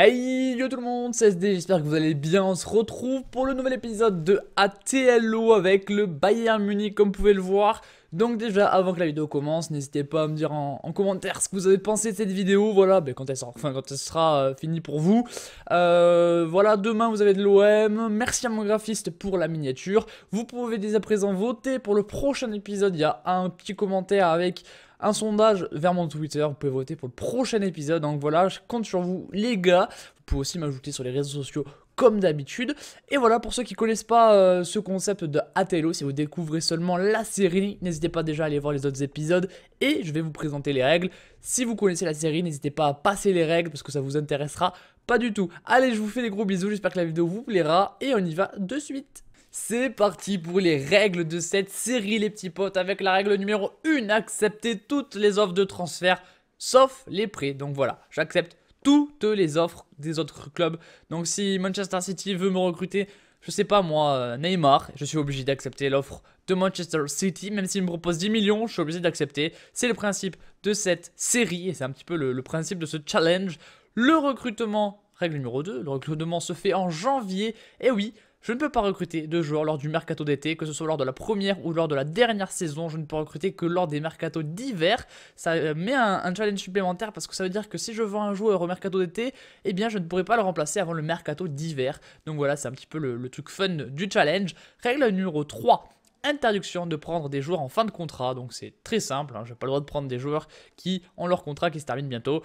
Hey yo tout le monde, c'est SD, j'espère que vous allez bien, on se retrouve pour le nouvel épisode de ATLO avec le Bayern Munich comme vous pouvez le voir. Donc déjà, avant que la vidéo commence, n'hésitez pas à me dire en, commentaire ce que vous avez pensé de cette vidéo, voilà, ben, quand, elle sera, euh, finie pour vous. Euh, voilà, demain vous avez de l'OM, merci à mon graphiste pour la miniature. Vous pouvez dès à présent voter pour le prochain épisode, il y a un petit commentaire avec un sondage vers mon Twitter. Vous pouvez voter pour le prochain épisode. Donc voilà, je compte sur vous, les gars. Vous pouvez aussi m'ajouter sur les réseaux sociaux comme d'habitude. Et voilà, pour ceux qui connaissent pas euh, ce concept de Atelo, si vous découvrez seulement la série, n'hésitez pas déjà à aller voir les autres épisodes et je vais vous présenter les règles. Si vous connaissez la série, n'hésitez pas à passer les règles parce que ça vous intéressera pas du tout. Allez, je vous fais des gros bisous, j'espère que la vidéo vous plaira et on y va de suite. C'est parti pour les règles de cette série les petits potes avec la règle numéro 1, accepter toutes les offres de transfert sauf les prêts. Donc voilà, j'accepte toutes les offres des autres clubs. Donc si Manchester City veut me recruter, je sais pas moi, euh, Neymar, je suis obligé d'accepter l'offre de Manchester City, même s'il me propose 10 millions, je suis obligé d'accepter. C'est le principe de cette série, et c'est un petit peu le, le principe de ce challenge. Le recrutement Règle numéro 2, le recrutement se fait en janvier. Et oui, je ne peux pas recruter de joueurs lors du mercato d'été, que ce soit lors de la première ou lors de la dernière saison. Je ne peux recruter que lors des mercatos d'hiver. Ça euh, met un, challenge supplémentaire parce que ça veut dire que si je vends un joueur au mercato d'été, eh bien je ne pourrai pas le remplacer avant le mercato d'hiver. Donc voilà, c'est un petit peu le, truc fun du challenge. Règle numéro 3 interdiction de prendre des joueurs en fin de contrat. Donc c'est très simple, hein. je n'ai pas le droit de prendre des joueurs qui ont leur contrat qui se termine bientôt.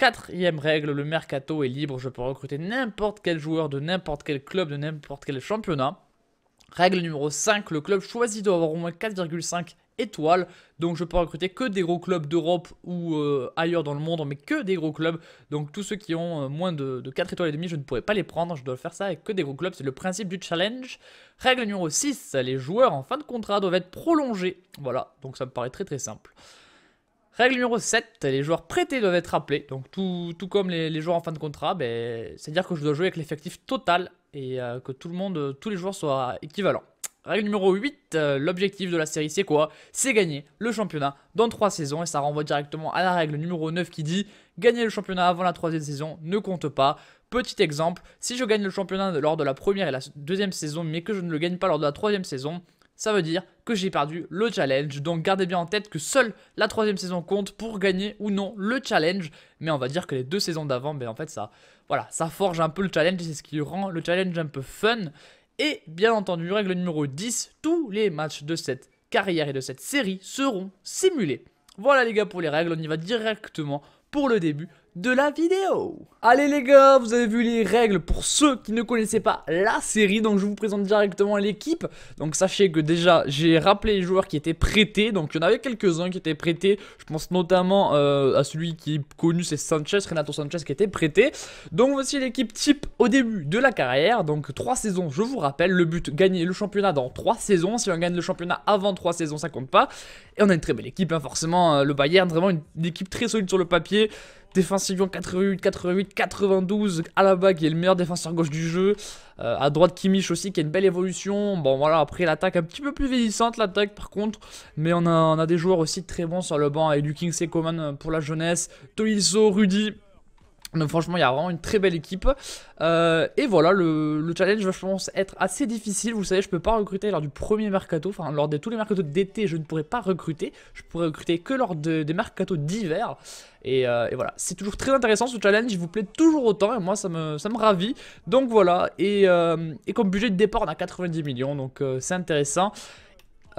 Quatrième règle, le mercato est libre, je peux recruter n'importe quel joueur de n'importe quel club, de n'importe quel championnat. Règle numéro 5, le club choisi doit avoir au moins 4,5 étoiles, donc je peux recruter que des gros clubs d'Europe ou euh, ailleurs dans le monde, mais que des gros clubs, donc tous ceux qui ont euh, moins de, de 4 étoiles et demie, je ne pourrais pas les prendre, je dois faire ça avec que des gros clubs, c'est le principe du challenge. Règle numéro 6, les joueurs en fin de contrat doivent être prolongés, voilà, donc ça me paraît très très simple. Règle numéro 7, les joueurs prêtés doivent être appelés, Donc tout, comme les, joueurs en fin de contrat, ben, c'est-à-dire que je dois jouer avec l'effectif total et euh, que tout le monde, tous les joueurs soient équivalents. Règle numéro 8, euh, l'objectif de la série c'est quoi C'est gagner le championnat dans 3 saisons et ça renvoie directement à la règle numéro 9 qui dit gagner le championnat avant la troisième saison ne compte pas. Petit exemple, si je gagne le championnat lors de la première et la deuxième saison mais que je ne le gagne pas lors de la troisième saison, ça veut dire que j'ai perdu le challenge. Donc gardez bien en tête que seule la troisième saison compte pour gagner ou non le challenge. Mais on va dire que les deux saisons d'avant, ben, en fait ça, voilà, ça forge un peu le challenge, c'est ce qui rend le challenge un peu fun. Et bien entendu, règle numéro 10, tous les matchs de cette carrière et de cette série seront simulés. Voilà les gars pour les règles, on y va directement pour le début de la vidéo. Allez les gars, vous avez vu les règles pour ceux qui ne connaissaient pas la série, donc je vous présente directement l'équipe. Donc sachez que déjà j'ai rappelé les joueurs qui étaient prêtés, donc il y en avait quelques-uns qui étaient prêtés, je pense notamment euh, à celui qui est connu, c'est Sanchez, Renato Sanchez qui était prêté. Donc voici l'équipe type au début de la carrière, donc 3 saisons je vous rappelle, le but gagner le championnat dans 3 saisons, si on gagne le championnat avant 3 saisons ça compte pas. Et on a une très belle équipe, hein, forcément euh, le Bayern, vraiment une équipe très solide sur le papier. Défensivement 88, 88, 92. la qui est le meilleur défenseur gauche du jeu. A euh, à droite Kimich aussi qui a une belle évolution. Bon voilà, après l'attaque un petit peu plus vieillissante l'attaque par contre. Mais on a, a des joueurs aussi très bons sur le banc. Et du King Coman pour la jeunesse. Toiso, Rudy. Donc franchement, il y a vraiment une très belle équipe. Euh, et voilà, le, challenge va, je pense, être assez difficile. Vous savez, je ne peux pas recruter lors du premier mercato. Enfin, lors de tous les mercatos d'été, je ne pourrais pas recruter. Je pourrais recruter que lors des mercatos d'hiver. Euh, et, voilà, c'est toujours très intéressant ce challenge. Il vous plaît toujours autant. Et moi, ça me, ça me ravit. Donc voilà. Et, euh, et comme budget de départ, on a 90 millions. Donc c'est intéressant.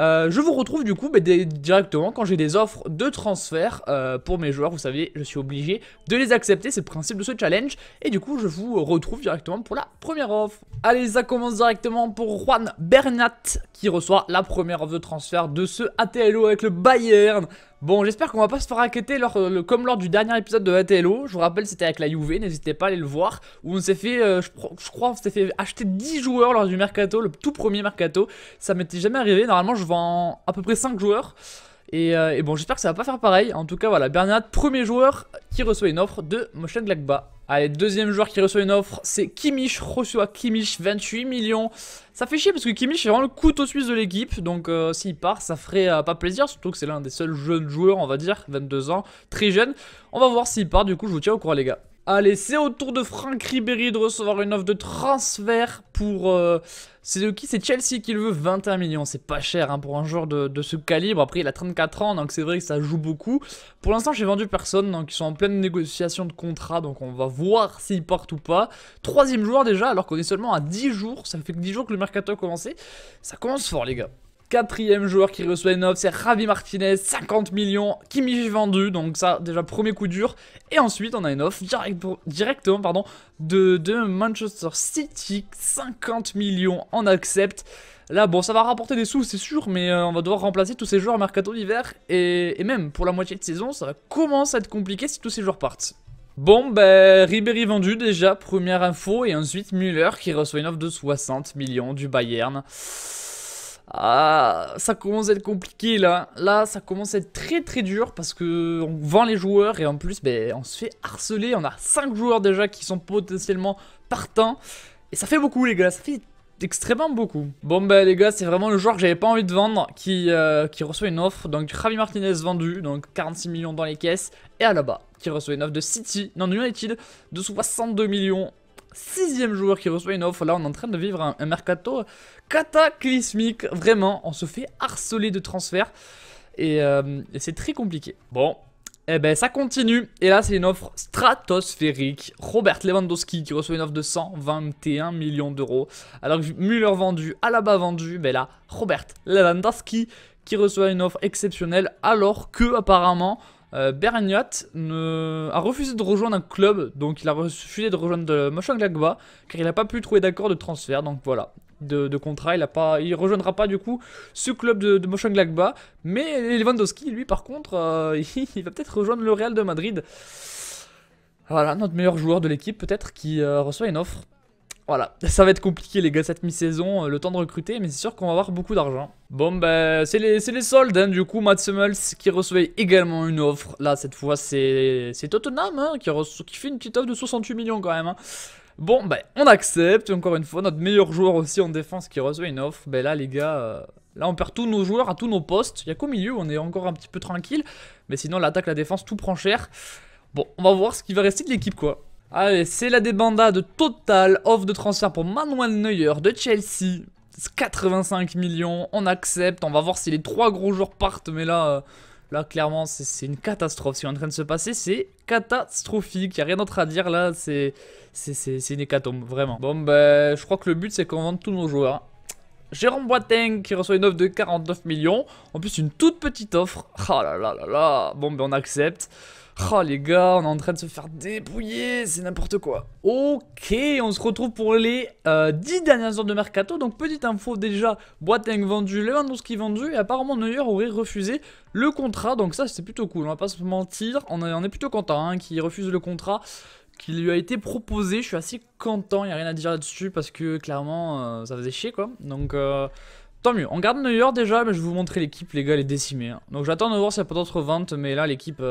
Euh, je vous retrouve du coup bah, directement quand j'ai des offres de transfert euh, pour mes joueurs. Vous savez, je suis obligé de les accepter, c'est le principe de ce challenge. Et du coup, je vous retrouve directement pour la première offre. Allez, ça commence directement pour Juan Bernat qui reçoit la première offre de transfert de ce ATLO avec le Bayern. Bon, j'espère qu'on va pas se faire raqueter euh, comme lors du dernier épisode de ATLO. Je vous rappelle, c'était avec la UV, n'hésitez pas à aller le voir. Où on s'est fait, euh, je, crois, on s'est fait acheter 10 joueurs lors du mercato, le tout premier mercato. Ça m'était jamais arrivé. Normalement, je vends à peu près 5 joueurs. Euh, et, bon, j'espère que ça va pas faire pareil. En tout cas, voilà, Bernard, premier joueur qui reçoit une offre de Motion Glagba. Allez, deuxième joueur qui reçoit une offre, c'est Kimich. reçoit Kimich, 28 millions. Ça fait chier parce que Kimich est vraiment le couteau suisse de l'équipe, donc euh, s'il part, ça ferait euh, pas plaisir, surtout que c'est l'un des seuls jeunes joueurs, on va dire, 22 ans, très jeune. On va voir s'il part, du coup je vous tiens au courant les gars. Allez, c'est au tour de Franck Ribéry de recevoir une offre de transfert pour... Euh, c'est de qui C'est Chelsea qui le veut, 21 millions. C'est pas cher hein, pour un joueur de, ce calibre. Après, il a 34 ans, donc c'est vrai que ça joue beaucoup. Pour l'instant, j'ai vendu personne, donc ils sont en pleine négociation de contrat, donc on va voir s'ils partent ou pas. Troisième joueur déjà, alors qu'on est seulement à 10 jours. Ça fait que 10 jours que le mercato a commencé. Ça commence fort, les gars. Quatrième joueur qui reçoit une offre, c'est Ravi Martinez, 50 millions, Kimi vendu, donc ça déjà premier coup dur. Et ensuite on a une offre directement pardon, de, Manchester City, 50 millions en accepte. Là, bon, ça va rapporter des sous, c'est sûr, mais euh, on va devoir remplacer tous ces joueurs mercato d'hiver. Et, même pour la moitié de saison, ça commence à être compliqué si tous ces joueurs partent. Bon, ben, Ribéry vendu déjà, première info, et ensuite Müller qui reçoit une offre de 60 millions du Bayern. Ah, ça commence à être compliqué là. Là, ça commence à être très très dur parce que on vend les joueurs et en plus, ben, on se fait harceler. On a 5 joueurs déjà qui sont potentiellement partants. Et ça fait beaucoup les gars, ça fait extrêmement beaucoup. Bon ben les gars, c'est vraiment le joueur que j'avais pas envie de vendre qui, euh, qui reçoit une offre. Donc Javi Martinez vendu, donc 46 millions dans les caisses. Et à bas qui reçoit une offre de City, non United, de 62 millions sixième joueur qui reçoit une offre. Là, on est en train de vivre un, mercato cataclysmique. Vraiment, on se fait harceler de transferts. Euh, et, c'est très compliqué. Bon, eh ben ça continue. Et là, c'est une offre stratosphérique. Robert Lewandowski qui reçoit une offre de 121 millions d'euros. Alors que Müller vendu, bas vendu. mais ben là, Robert Lewandowski qui reçoit une offre exceptionnelle. Alors que, apparemment euh, ne... a refusé de rejoindre un club, donc il a refusé de rejoindre euh, Mochang Lagba car il n'a pas pu trouver d'accord de transfert, donc voilà. De, contrat. Il a pas, il rejoindra pas du coup ce club de, de Lagba Mais Lewandowski, lui, par contre, euh, il, va peut-être rejoindre le Real de Madrid. Voilà, notre meilleur joueur de l'équipe, peut-être, qui euh, reçoit une offre. Voilà, ça va être compliqué les gars cette mi-saison, euh, le temps de recruter, mais c'est sûr qu'on va avoir beaucoup d'argent. Bon bah c'est les, les, soldes hein. du coup Matt Summels qui recevait également une offre, là cette fois c'est Tottenham hein, qui, qui, fait une petite offre de 68 millions quand même. Hein. Bon bah on accepte, encore une fois notre meilleur joueur aussi en défense qui reçoit une offre, ben là les gars... Euh, là, on perd tous nos joueurs à tous nos postes. Il n'y a qu'au milieu, on est encore un petit peu tranquille. Mais sinon, l'attaque, la défense, tout prend cher. Bon, on va voir ce qui va rester de l'équipe, quoi. Allez, c'est la débandade totale. Offre de transfert pour Manuel Neuer de Chelsea. 85 millions, on accepte. On va voir si les trois gros joueurs partent, mais là... Euh, là, clairement, c'est une catastrophe. Ce qui est en train de se passer, c'est catastrophique. Il n'y a rien d'autre à dire. Là, c'est une hécatombe, vraiment. Bon, ben, je crois que le but, c'est qu'on vende tous nos joueurs. Hein. Jérôme Boateng qui reçoit une offre de 49 millions. En plus, une toute petite offre. oh là là là là. Bon, ben, on accepte. Oh les gars, on est en train de se faire dépouiller, c'est n'importe quoi. Ok, on se retrouve pour les 10 euh, dernières heures de mercato. Donc petite info déjà, Boateng vendu, Lewandowski vendu et apparemment Neuer aurait refusé le contrat. Donc ça c'était plutôt cool, on va pas se mentir, on, est, est plutôt content hein, qu'il refuse le contrat qui lui a été proposé. Je suis assez content, il n'y a rien à dire là-dessus parce que clairement euh, ça faisait chier quoi. Donc... Euh, tant mieux, on garde Neuer déjà, mais je vais vous montrer l'équipe, les gars, elle est décimée. Hein. Donc j'attends de voir s'il n'y a pas d'autres ventes, mais là l'équipe,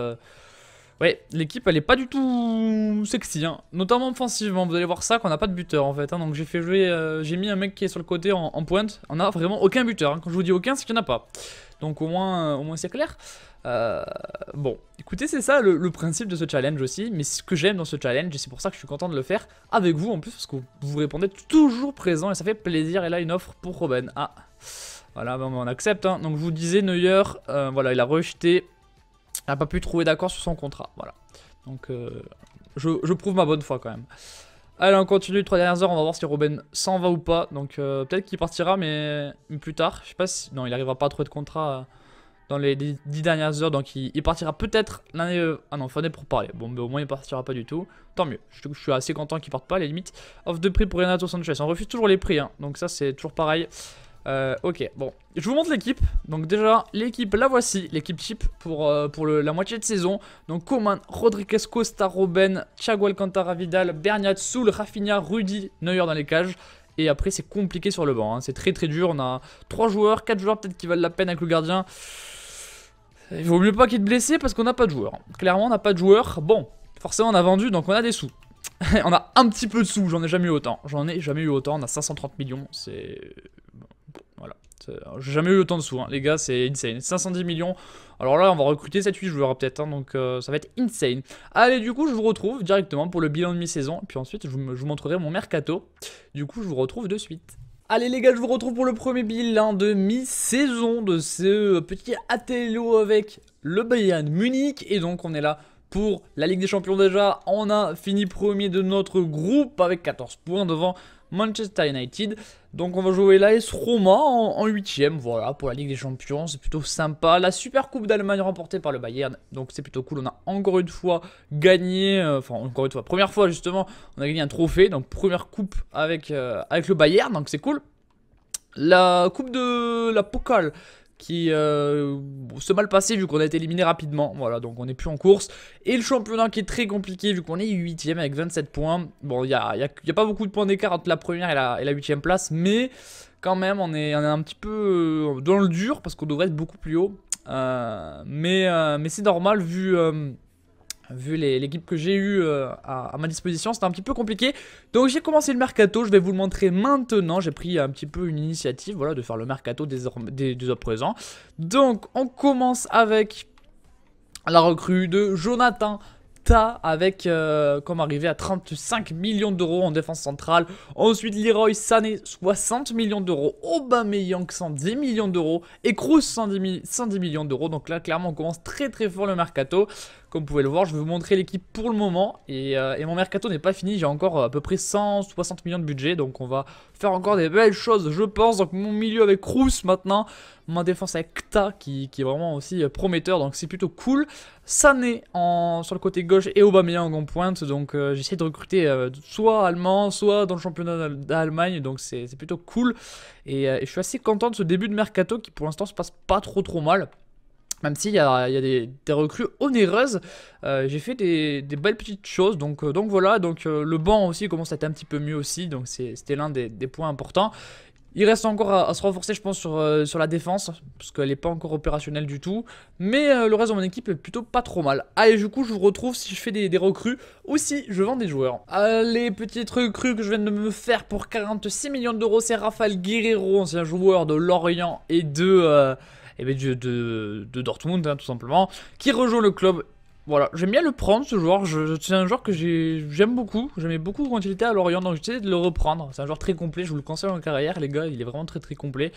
Ouais, l'équipe elle est pas du tout sexy, hein. notamment offensivement. Vous allez voir ça qu'on a pas de buteur en fait. Hein. Donc j'ai fait jouer, euh, j'ai mis un mec qui est sur le côté en, pointe. On a vraiment aucun buteur. Hein. Quand je vous dis aucun, c'est qu'il n'y en a pas. Donc au moins, euh, au moins c'est clair. Euh, bon, écoutez, c'est ça le, principe de ce challenge aussi. Mais ce que j'aime dans ce challenge, et c'est pour ça que je suis content de le faire avec vous en plus, parce que vous, répondez toujours présent et ça fait plaisir. Et là, une offre pour Robin. Ah, voilà, on accepte. Hein. Donc je vous disais, Neuer, voilà, il a rejeté n'a pas pu trouver d'accord sur son contrat. Voilà. Donc, euh, je, prouve ma bonne foi quand même. Allez, on continue les trois dernières heures. On va voir si Robin s'en va ou pas. Donc, euh, peut-être qu'il partira, mais, plus tard. Je sais pas si. Non, il n'arrivera pas à trouver de contrat euh, dans les 10 dernières heures. Donc, il, partira peut-être l'année. Ah non, fin pour parler. Bon, mais au moins, il partira pas du tout. Tant mieux. Je, suis assez content qu'il parte pas, les limites limite. Offre de prix pour Renato Sanchez. On refuse toujours les prix. Hein. Donc, ça, c'est toujours pareil. Euh, ok, bon. Je vous montre l'équipe. Donc déjà, l'équipe, la voici. L'équipe cheap pour, euh, pour la moitié de saison. Donc Coman, Rodriguez, Costa, Robben, Thiago Alcantara, Vidal, Bernat, Soul, Rafinha, Rudy, Neuer dans les cages. Et après, c'est compliqué sur le banc. Hein. C'est très très dur. On a 3 joueurs, 4 joueurs peut-être qui valent la peine avec le gardien. Il vaut mieux pas qu'il te blessé parce qu'on n'a pas de joueurs. Clairement, on n'a pas de joueurs. Bon, forcément, on a vendu, donc on a des sous. on a un petit peu de sous, j'en ai jamais eu autant. J'en ai jamais eu autant, on a 530 millions, c'est euh, j'ai jamais eu autant de sous, hein. les gars, c'est insane. 510 millions. Alors là, on va recruter 7-8 joueurs peut-être, hein, donc euh, ça va être insane. Allez, du coup, je vous retrouve directement pour le bilan de mi-saison, puis ensuite, je vous, montrerai mon mercato. Du coup, je vous retrouve de suite. Allez les gars, je vous retrouve pour le premier bilan de mi-saison de ce petit atelier avec le Bayern Munich. Et donc on est là pour la Ligue des Champions déjà. On a fini premier de notre groupe avec 14 points devant Manchester United. Donc on va jouer l'AS Roma en, 8ème voilà, pour la Ligue des Champions, c'est plutôt sympa. La Super Coupe d'Allemagne remportée par le Bayern, donc c'est plutôt cool. On a encore une fois gagné, euh, enfin encore une fois, première fois justement, on a gagné un trophée, donc première coupe avec, euh, avec le Bayern, donc c'est cool. La coupe de la Pokal, qui euh, se mal passé vu qu'on a été éliminé rapidement. Voilà, donc on n'est plus en course. Et le championnat qui est très compliqué vu qu'on est 8ème avec 27 points. Bon, il n'y a, y pas beaucoup de points d'écart entre la première et la, et la 8ème place, mais quand même, on est, on est un petit peu euh, dans le dur parce qu'on devrait être beaucoup plus haut. Euh, mais mais c'est normal vu vu l'équipe que j'ai eue euh, à, ma disposition, c'était un petit peu compliqué. Donc j'ai commencé le mercato, je vais vous le montrer maintenant. J'ai pris un petit peu une initiative, voilà, de faire le mercato des dès, présents Donc on commence avec la recrue de Jonathan Ta avec euh, comme arrivé à 35 millions d'euros en défense centrale. Ensuite, Leroy Sané 60 millions d'euros, Aubameyang 110 millions d'euros et Kroos 110 millions d'euros. Donc là, clairement, on commence très très fort le mercato. Comme vous pouvez le voir, je vais vous montrer l'équipe pour le moment. Et, euh, mon mercato n'est pas fini. J'ai encore euh, à peu près 160 millions de budget. Donc on va faire encore des belles choses, je pense. Donc mon milieu avec Kroos maintenant. Ma défense avec Kta qui, est vraiment aussi euh, prometteur. Donc c'est plutôt cool. Sané en, sur le côté gauche et Aubameyang en pointe. Donc j'essaie de recruter soit allemand, soit dans le championnat d'Allemagne. Donc c'est plutôt cool. et je suis assez content de ce début de mercato qui pour l'instant se passe pas trop trop mal. Même s'il y a, y a des, recrues onéreuses, euh, j'ai fait des, belles petites choses. Donc, euh, voilà, donc euh, le banc aussi commence à être un petit peu mieux aussi. Donc c'était l'un des, points importants. Il reste encore à, se renforcer, je pense, sur, la défense, parce qu'elle n'est pas encore opérationnelle du tout. Mais le reste de mon équipe est plutôt pas trop mal. Allez, du coup, je vous retrouve si je fais des, recrues ou si je vends des joueurs. les petites recrues que je viens de me faire pour 46 millions d'euros, c'est Rafael Guerrero, ancien joueur de Lorient et de eh bien, de, Dortmund, hein, tout simplement, qui rejoint le club. Voilà, j'aime bien le prendre ce joueur, c'est un joueur que j'aime beaucoup, j'aimais beaucoup quand il était à Lorient, donc j'essaie de le reprendre, c'est un joueur très complet, je vous le conseille en carrière les gars, il est vraiment très très complet,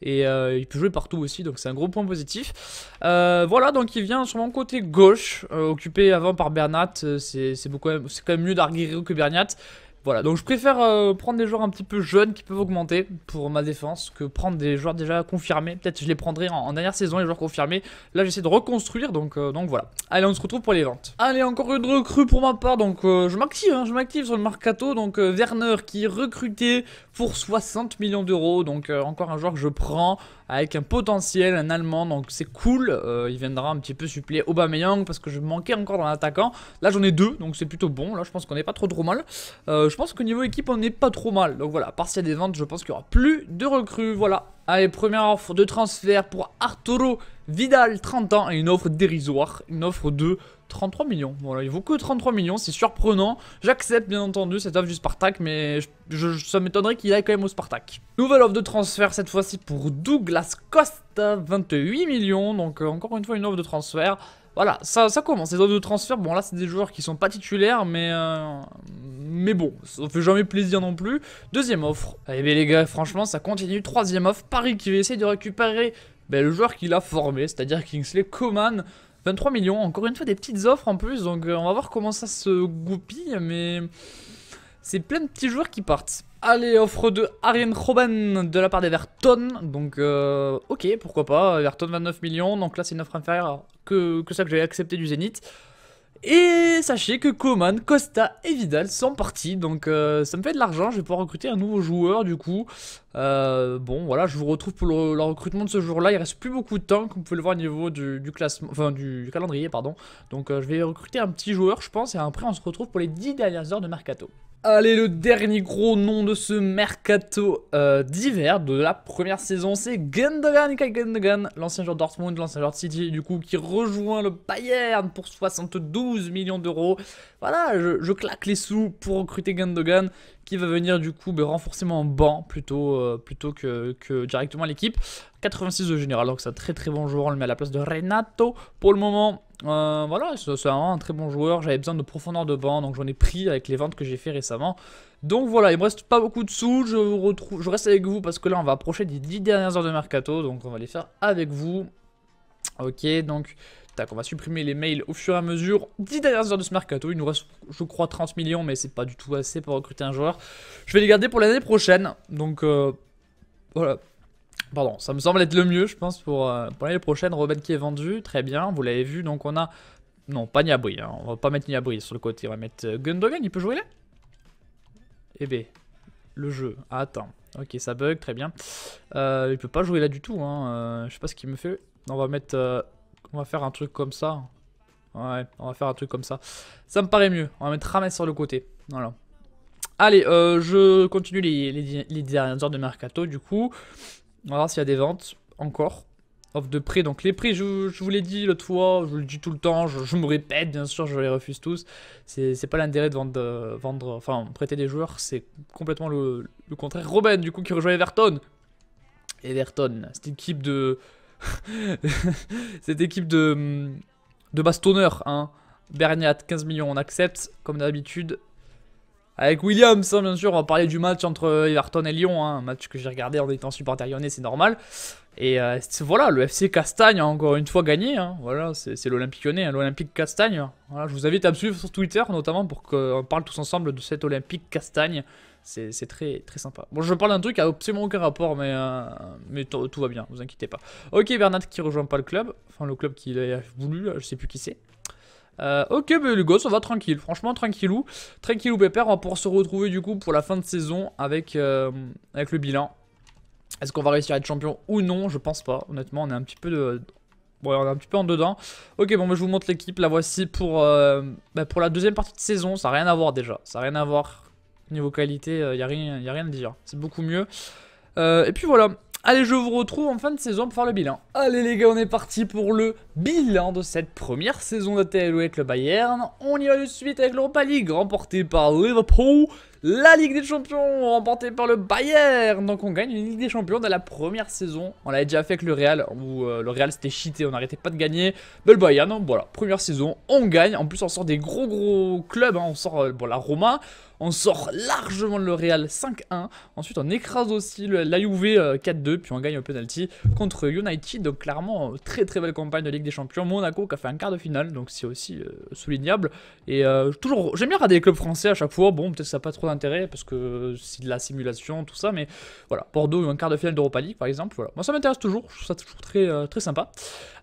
et euh, il peut jouer partout aussi, donc c'est un gros point positif. Euh, voilà, donc il vient sur mon côté gauche, euh, occupé avant par Bernat, c'est quand, même, mieux d'Arguerreo que Bernat, voilà, donc je préfère euh, prendre des joueurs un petit peu jeunes qui peuvent augmenter pour ma défense que prendre des joueurs déjà confirmés. Peut-être je les prendrai en, dernière saison, les joueurs confirmés. Là, j'essaie de reconstruire, donc, euh, donc voilà. Allez, on se retrouve pour les ventes. Allez, encore une recrue pour ma part, donc euh, je m'active, hein, je m'active sur le mercato. Donc Werner qui est recruté pour 60 millions d'euros, donc encore un joueur que je prends avec un potentiel, un Allemand, donc c'est cool. Euh, il viendra un petit peu suppléer Aubameyang parce que je manquais encore d'un attaquant. Là, j'en ai deux, donc c'est plutôt bon. Là, je pense qu'on n'est pas trop trop mal. Euh, je pense qu'au niveau équipe, on n'est pas trop mal. Donc voilà, y a des ventes, je pense qu'il n'y aura plus de recrues. Voilà. Allez, première offre de transfert pour Arturo Vidal, 30 ans, et une offre dérisoire, une offre de 33 millions. Voilà, il vaut que 33 millions, c'est surprenant. J'accepte bien entendu cette offre du Spartak, mais je, ça m'étonnerait qu'il aille quand même au Spartak. Nouvelle offre de transfert cette fois-ci pour Douglas Costa, 28 millions. Donc euh, encore une fois une offre de transfert. Voilà, ça, ça commence, les offres de transfert, bon là c'est des joueurs qui sont pas titulaires, mais euh, mais bon, ça fait jamais plaisir non plus. Deuxième offre, Eh bien les gars, franchement ça continue, troisième offre, Paris qui va essayer de récupérer ben, le joueur qu'il a formé, c'est-à-dire Kingsley Coman, 23 millions, encore une fois des petites offres en plus, donc euh, on va voir comment ça se goupille, mais c'est plein de petits joueurs qui partent. Allez, offre de Ariane Robben de la part des d'Everton, donc euh, ok, pourquoi pas, Everton 29 millions, donc là c'est une offre inférieure que, que ça que j'avais accepté du Zénith. Et sachez que Coman, Costa et Vidal sont partis, donc euh, ça me fait de l'argent, je vais pouvoir recruter un nouveau joueur du coup. Euh, bon voilà, je vous retrouve pour le, recrutement de ce jour-là, il reste plus beaucoup de temps, comme vous pouvez le voir au niveau du, classement, enfin du, calendrier, pardon. Donc euh, je vais recruter un petit joueur je pense, et après on se retrouve pour les 10 dernières heures de Mercato. Allez, le dernier gros nom de ce mercato euh, d'hiver de la première saison, c'est Gundogan, l'ancien joueur Dortmund, l'ancien joueur de City, du coup, qui rejoint le Bayern pour 72 millions d'euros. Voilà, je, claque les sous pour recruter Gundogan, qui va venir du coup bah, renforcer mon banc plutôt, euh, plutôt que, que directement l'équipe. 86 de général, donc c'est un très très bon joueur, on le met à la place de Renato pour le moment. Euh, voilà, c'est vraiment un très bon joueur. J'avais besoin de profondeur de banc, donc j'en ai pris avec les ventes que j'ai fait récemment. Donc voilà, il me reste pas beaucoup de sous. Je, vous retrouve, je reste avec vous parce que là, on va approcher des 10 dernières heures de mercato. Donc on va les faire avec vous. Ok, donc tac, on va supprimer les mails au fur et à mesure. 10 dernières heures de ce mercato. Il nous reste, je crois, 30 millions, mais c'est pas du tout assez pour recruter un joueur. Je vais les garder pour l'année prochaine. Donc euh, voilà, Pardon, ça me semble être le mieux, je pense, pour, euh, pour l'année prochaine. Robin qui est vendu, très bien, vous l'avez vu. Donc on a... Non, pas Niabri, hein. on va pas mettre Niabri sur le côté, on va mettre euh, Gundogan, il peut jouer là Eh bien, le jeu, attends. Ok, ça bug, très bien. Euh, il peut pas jouer là du tout, hein. je sais pas ce qu'il me fait. On va mettre... on va faire un truc comme ça. Ouais, on va faire un truc comme ça. Ça me paraît mieux, on va mettre Ramet sur le côté. Voilà. Allez, je continue les, les, les dernières heures de Mercato, du coup. On va voir s'il y a des ventes encore. Offre de prix, Donc les prix, je, vous l'ai dit l'autre fois, je vous le dis tout le temps, je, me répète, bien sûr, je les refuse tous. C'est pas l'intérêt de vendre, euh, vendre, enfin prêter des joueurs, c'est complètement le, contraire. Robin, du coup, qui rejoint Everton. Everton, cette équipe de... cette équipe de... De bastonneurs, hein. Berniat, 15 millions, on accepte, comme d'habitude avec Williams, hein, bien sûr. On va parler du match entre Everton et Lyon, hein, un match que j'ai regardé en étant supporter lyonnais, c'est normal. Et euh, voilà, le FC Castagne a encore une fois gagné. Hein. voilà, c'est l'Olympique lyonnais, l'Olympique Castagne. je vous invite à me suivre sur Twitter, notamment pour qu'on parle tous ensemble de cet Olympique Castagne. C'est très, très sympa. Bon, je parle d'un truc à absolument aucun rapport, mais, euh, mais tout va bien, vous inquiétez pas. Ok, Bernard qui rejoint pas le club, enfin le club qu'il a voulu, je sais plus qui c'est. Euh, ok, bah, les gosses, on va tranquille. Franchement, tranquillou. Tranquillou, pépère. On va pouvoir se retrouver du coup pour la fin de saison avec, euh, avec le bilan. Est-ce qu'on va réussir à être champion ou non Je pense pas. Honnêtement, on est un petit peu de... un petit peu en dedans. Ok, bon, bah, je vous montre l'équipe. La voici pour, euh, bah, pour la deuxième partie de saison. Ça n'a rien à voir déjà. Ça n'a rien à voir. Niveau qualité, il euh, n'y rien, a rien à dire. C'est beaucoup mieux. et puis voilà. Allez, je vous retrouve en fin de saison pour faire le bilan. Allez les gars, on est parti pour le bilan de cette première saison de avec le Bayern. On y va de suite avec l'Europa League, remportée par Liverpool. La Ligue des Champions, remportée par le Bayern. Donc on gagne une Ligue des Champions dans la première saison. On l'avait déjà fait avec le Real, où euh, le Real c'était cheaté, on n'arrêtait pas de gagner. Mais le Bayern, voilà, première saison, on gagne. En plus on sort des gros gros clubs, hein. on sort euh, bon, la Roma. On sort largement le Real 5-1. Ensuite, on écrase aussi l'AUV 4-2. Euh, Puis on gagne au penalty contre United. Donc, clairement, euh, très très belle campagne de Ligue des Champions. Monaco qui a fait un quart de finale. Donc, c'est aussi euh, soulignable. Et toujours, j'aime bien regarder les clubs français à chaque fois. Bon, peut-être que ça n'a pas trop d'intérêt parce que c'est de la simulation, tout ça. Mais voilà, Bordeaux, un quart de finale d'Europa League par exemple. Voilà. Moi, ça m'intéresse toujours. Je trouve ça toujours très, très sympa.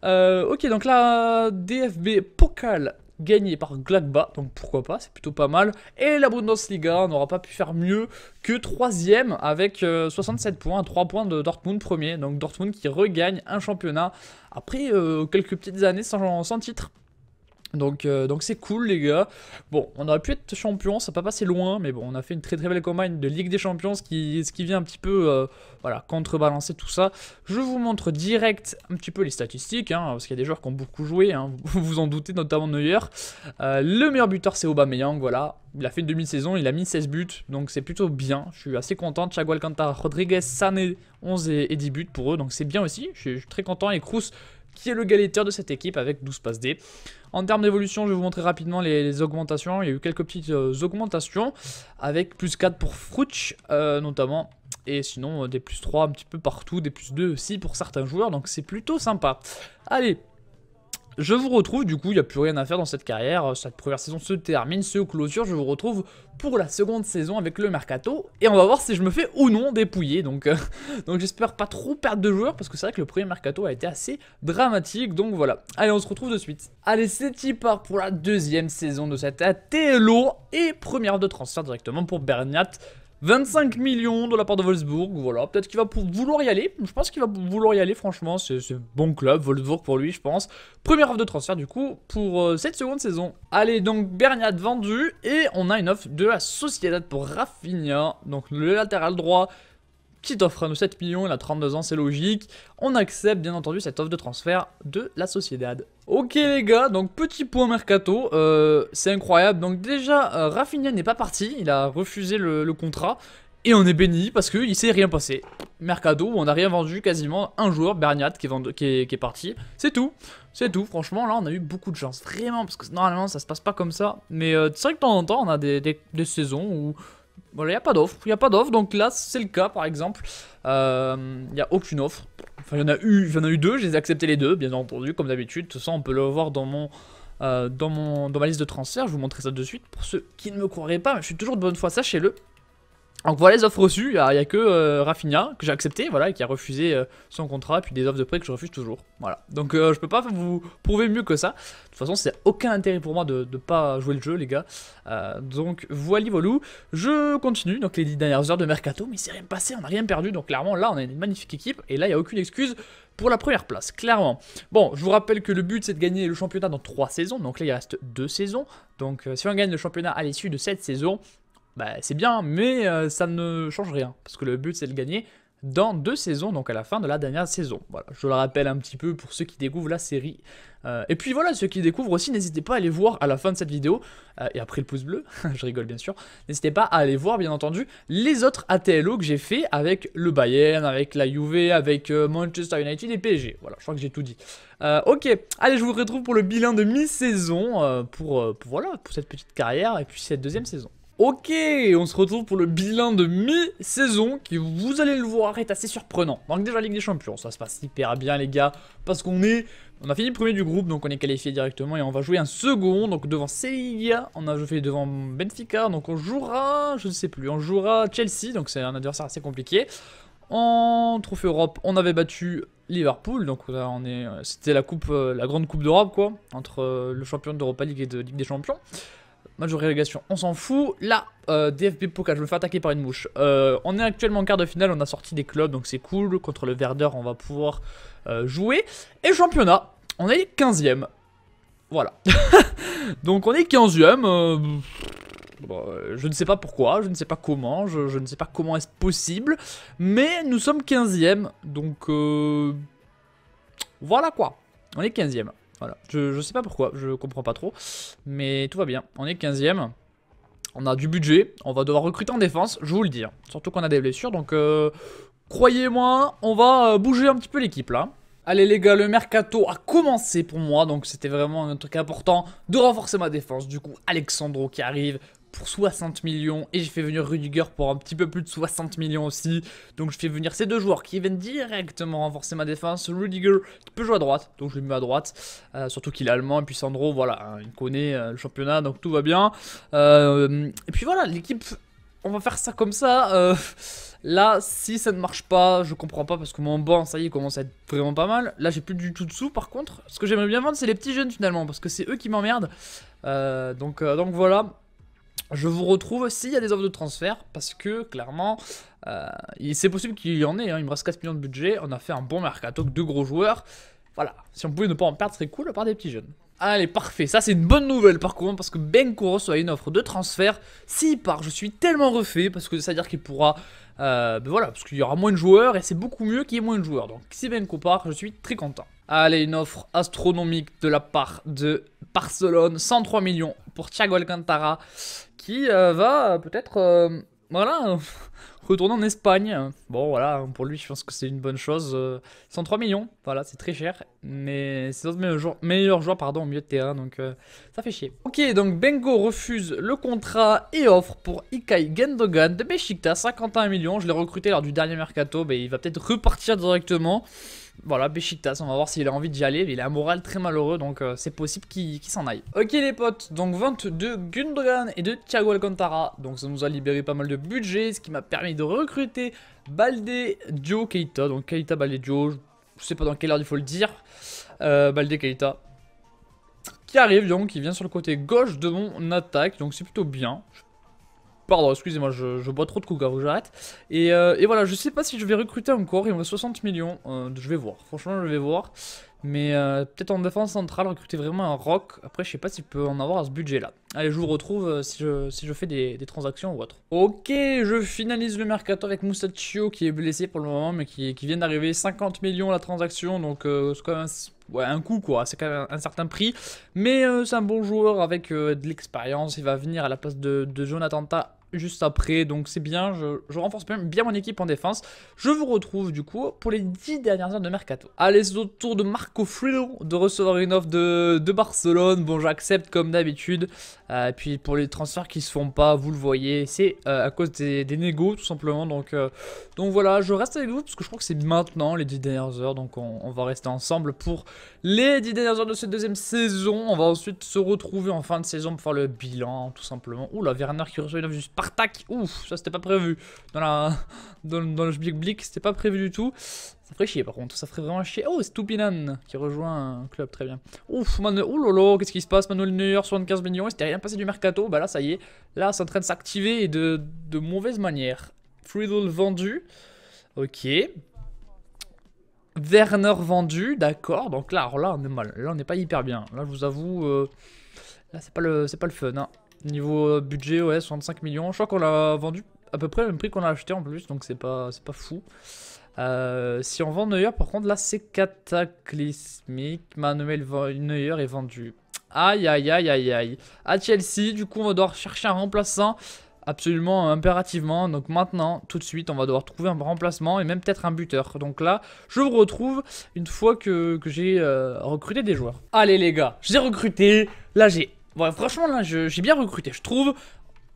ok, donc là, DFB Pokal gagné par Gladbach, donc pourquoi pas, c'est plutôt pas mal. Et la Bundesliga, n'aura pas pu faire mieux que 3ème avec 67 euh, points, 3 points de Dortmund premier. Donc Dortmund qui regagne un championnat après euh, quelques petites années sans, sans titre. Donc euh, donc c'est cool les gars. Bon, on aurait pu être champion, ça n'a pas passé loin, mais bon, on a fait une très très belle combine de Ligue des Champions, ce qui, ce qui vient un petit peu euh, voilà, contrebalancer tout ça. Je vous montre direct un petit peu les statistiques, hein, parce qu'il y a des joueurs qui ont beaucoup joué, hein. vous vous en doutez, notamment Neuer. Euh, le meilleur buteur c'est Aubameyang, voilà. Il a fait une demi-saison, il a mis 16 buts, donc c'est plutôt bien. Je suis assez content. Thiago Alcantara, Rodriguez, Sané, 11 et, 10 buts pour eux, donc c'est bien aussi. Je suis, très content. Et Kroos qui est le galetteur de cette équipe avec 12 passes D. En termes d'évolution, je vais vous montrer rapidement les, augmentations. Il y a eu quelques petites euh, augmentations avec plus 4 pour Fruch euh, notamment. Et sinon, euh, des plus 3 un petit peu partout, des plus 2 aussi pour certains joueurs. Donc c'est plutôt sympa. Allez, je vous retrouve, du coup, il n'y a plus rien à faire dans cette carrière. Euh, cette première saison se termine, se clôture. Je vous retrouve pour la seconde saison avec le mercato. Et on va voir si je me fais ou non dépouiller. Donc, euh, donc j'espère pas trop perdre de joueurs parce que c'est vrai que le premier mercato a été assez dramatique. Donc voilà. Allez, on se retrouve de suite. Allez, c'est y part pour la deuxième saison de cette ATLO et première de transfert directement pour Bernat. 25 millions de la part de Wolfsburg, voilà, peut-être qu'il va vouloir y aller, je pense qu'il va vouloir y aller franchement, c'est bon club, Wolfsburg pour lui je pense. Première offre de transfert du coup pour euh, cette seconde saison. Allez donc Bernat vendu et on a une offre de la Sociedad pour Rafinha, donc le latéral droit offre à de 7 millions, il a 32 ans, c'est logique. On accepte bien entendu cette offre de transfert de la société. Ok les gars, donc petit point mercato, euh, c'est incroyable. Donc déjà, euh, n'est pas parti, il a refusé le, contrat. Et on est béni parce qu'il s'est rien passé. Mercado, on n'a rien vendu quasiment. Un joueur, Bernat qui est, parti. C'est tout. C'est tout. Franchement, là, on a eu beaucoup de chance. Vraiment, parce que normalement, ça se passe pas comme ça. Mais euh, c'est vrai que de temps en temps, on a des saisons où voilà, il n'y a pas d'offre. Il n'y a pas d'offre, donc là, c'est le cas, par exemple. Il euh, n'y a aucune offre. Enfin, il y en a eu, y en a eu deux, j'ai accepté les deux, bien entendu, comme d'habitude. Tout ça, on peut le voir dans mon... Euh, dans, mon, dans ma liste de transfert, je vous montrerai ça de suite. Pour ceux qui ne me croiraient pas, je suis toujours de bonne foi, sachez-le. Donc voilà les offres reçues, il n'y a, que euh, Rafinha que j'ai accepté, voilà, et qui a refusé euh, son contrat, puis des offres de prêt que je refuse toujours. Voilà. Donc je euh, je peux pas vous prouver mieux que ça. De toute façon, c'est aucun intérêt pour moi de ne pas jouer le jeu, les gars. donc voilà volou. Je continue, donc les 10 dernières heures de mercato, mais s'est rien passé, on n'a rien perdu. Donc clairement, là, on a une magnifique équipe, et là, il n'y a aucune excuse pour la première place, clairement. Bon, je vous rappelle que le but c'est de gagner le championnat dans 3 saisons, donc là il reste 2 saisons. Donc si on gagne le championnat à l'issue de cette saison, bah, c'est bien, mais euh, ça ne change rien, parce que le but c'est de gagner dans deux saisons, donc à la fin de la dernière saison. Voilà, je le rappelle un petit peu pour ceux qui découvrent la série. Euh, et puis voilà, ceux qui découvrent aussi, n'hésitez pas à aller voir à la fin de cette vidéo, euh, et après le pouce bleu, je rigole bien sûr, n'hésitez pas à aller voir bien entendu les autres ATLO que j'ai fait avec le Bayern, avec la Juve, avec Manchester United et PSG. Voilà, je crois que j'ai tout dit. ok, allez, je vous retrouve pour le bilan de mi-saison, pour, voilà, pour cette petite carrière et puis cette deuxième saison. Ok, on se retrouve pour le bilan de mi-saison qui, vous allez le voir, est assez surprenant. Donc déjà Ligue des Champions, ça se passe hyper bien les gars, parce qu'on est... On a fini premier du groupe, donc on est qualifié directement et on va jouer un second, donc devant Sevilla, on a joué devant Benfica, donc on jouera, je ne sais plus, on jouera Chelsea, donc c'est un adversaire assez compliqué. En Trophée Europe, on avait battu Liverpool, donc euh, on est, euh, c'était la coupe, euh, la grande coupe d'Europe quoi, entre le champion d'Europa League et de Ligue des Champions. Match de relégation, on s'en fout. Là, euh, DFB Pokal, je me fais attaquer par une mouche. Euh, on est actuellement en quart de finale, on a sorti des clubs, donc c'est cool. Contre le Verder, on va pouvoir euh, jouer. Et championnat, on est 15ème. Voilà. donc on est 15ème. Bah, je ne sais pas pourquoi, je ne sais pas comment, je, je ne sais pas comment est-ce possible. Mais nous sommes 15ème, donc voilà quoi. On est 15ème. Voilà. Je, je sais pas pourquoi, je comprends pas trop. Mais tout va bien. On est 15ème. On a du budget. On va devoir recruter en défense, je vous le dis. Hein. Surtout qu'on a des blessures. Donc, euh, croyez-moi, on va euh, bouger un petit peu l'équipe là. Allez les gars, le mercato a commencé pour moi, donc c'était vraiment un truc important de renforcer ma défense. Du coup, Alexandro qui arrive, pour 60 millions et j'ai fait venir Rudiger pour un petit peu plus de 60 millions aussi. Donc je fais venir ces deux joueurs qui viennent directement renforcer ma défense. Rudiger qui peut jouer à droite, donc je le mets à droite. Euh, surtout qu'il est allemand et puis Sandro, voilà, hein, il connaît euh, le championnat, donc tout va bien. Euh, et puis voilà, l'équipe, on va faire ça comme ça. Là, si ça ne marche pas, je comprends pas parce que mon banc, ça y est, commence à être vraiment pas mal. Là, j'ai plus du tout de sous par contre. Ce que j'aimerais bien vendre, c'est les petits jeunes finalement parce que c'est eux qui m'emmerdent. donc, donc voilà, je vous retrouve s'il y a des offres de transfert, parce que clairement, euh, c'est possible qu'il y en ait. Hein. il me reste 4 millions de budget, on a fait un bon mercato, deux gros joueurs. Voilà, si on pouvait ne pas en perdre, c'est cool, à part des petits jeunes. Allez, parfait, ça c'est une bonne nouvelle par contre, parce que Benko reçoit une offre de transfert. S'il part, je suis tellement refait, parce que ça veut dire qu'il pourra... Euh, ben voilà, parce qu'il y aura moins de joueurs, et c'est beaucoup mieux qu'il y ait moins de joueurs. Donc si Benko part, je suis très content. Allez, une offre astronomique de la part de Barcelone, 103 millions pour Thiago Alcantara qui euh, va euh, peut-être euh, voilà, retourner en Espagne. Bon, voilà, hein, pour lui, je pense que c'est une bonne chose. 103 millions, voilà, c'est très cher, mais c'est notre meilleur joueur, pardon, au milieu de terrain, donc ça fait chier. Ok, donc Bengo refuse le contrat et offre pour Ikai Gendogan de Besiktas 51 millions. Je l'ai recruté lors du dernier mercato, mais il va peut-être repartir directement. Voilà, Besiktas, on va voir s'il a envie d'y aller. Il a un moral très malheureux, donc euh, c'est possible qu'il s'en aille. Ok les potes, donc vente de Gundogan et de Thiago Alcantara. Donc ça nous a libéré pas mal de budget, ce qui m'a permis de recruter Balde Keita. Donc Keita, Balde Dio, je sais pas dans quelle heure il faut le dire. Euh, Keita. Qui arrive donc, qui vient sur le côté gauche de mon attaque, donc c'est plutôt bien. Pardon, excusez-moi, je, bois trop de coca, faut j'arrête. Euh, et, voilà, je sais pas si je vais recruter encore, il me a 60 millions. Euh, je vais voir, franchement, je vais voir. Mais euh, peut-être en défense centrale, recruter vraiment un rock. Après, je sais pas s'il peut en avoir à ce budget-là. Allez, je vous retrouve si, je, fais des, transactions ou autre. Ok, je finalise le mercato avec Moustachio qui est blessé pour le moment, mais qui, vient d'arriver 50 millions la transaction. Donc, c'est quand même un coup quoi, c'est quand même un, certain prix. Mais c'est un bon joueur avec de l'expérience, il va venir à la place de, de Jonathan Ta juste après. Donc c'est bien, je, renforce bien, bien, mon équipe en défense. Je vous retrouve du coup pour les 10 dernières heures de Mercato. Allez, c'est au tour de Marco Frillo de recevoir une offre de, de Barcelone. Bon, j'accepte comme d'habitude. Et euh, puis pour les transferts qui se font pas, vous le voyez, c'est euh, à cause des, des négos tout simplement. Donc, euh, donc voilà, je reste avec vous parce que je crois que c'est maintenant les 10 dernières heures. Donc on, va rester ensemble pour les 10 dernières heures de cette deuxième saison. On va ensuite se retrouver en fin de saison pour faire le bilan tout simplement. Ouh là, Werner qui reçoit une offre du Spartak. Ouf, ça c'était pas prévu. Dans, la, dans, le Big Blick, c'était pas prévu du tout. Ça ferait chier par contre, ça ferait vraiment chier. Oh, Stupinan qui rejoint un club, très bien. Ouf, Manu... oulolo, oh qu'est-ce qui se passe Manuel Neuer, 75 millions, il s'était rien passé du mercato. Bah là, ça y est, là, c'est en train de s'activer de, mauvaise manière. Friedel vendu, ok. Werner vendu, d'accord. Donc là, là, on est mal. Là, on n'est pas hyper bien. Là, je vous avoue, euh, là, c'est pas le, c'est pas le fun. Hein. Niveau euh, budget, ouais, 65 millions. Je crois qu'on l'a vendu à peu près le même prix qu'on l'a acheté en plus, donc c'est pas, c'est pas fou. Euh, si on vend Neuer, par contre, là, c'est cataclysmique. Manuel Neuer est vendu. Aïe, aïe, aïe, aïe, aïe. À Chelsea, du coup, on va devoir chercher un remplaçant absolument euh, impérativement. Donc maintenant, tout de suite, on va devoir trouver un remplacement et même peut-être un buteur. Donc là, je vous retrouve une fois que, que j'ai euh, recruté des joueurs. Allez les gars, j'ai recruté. Là, j'ai... Ouais, franchement, là, j'ai bien recruté, je trouve.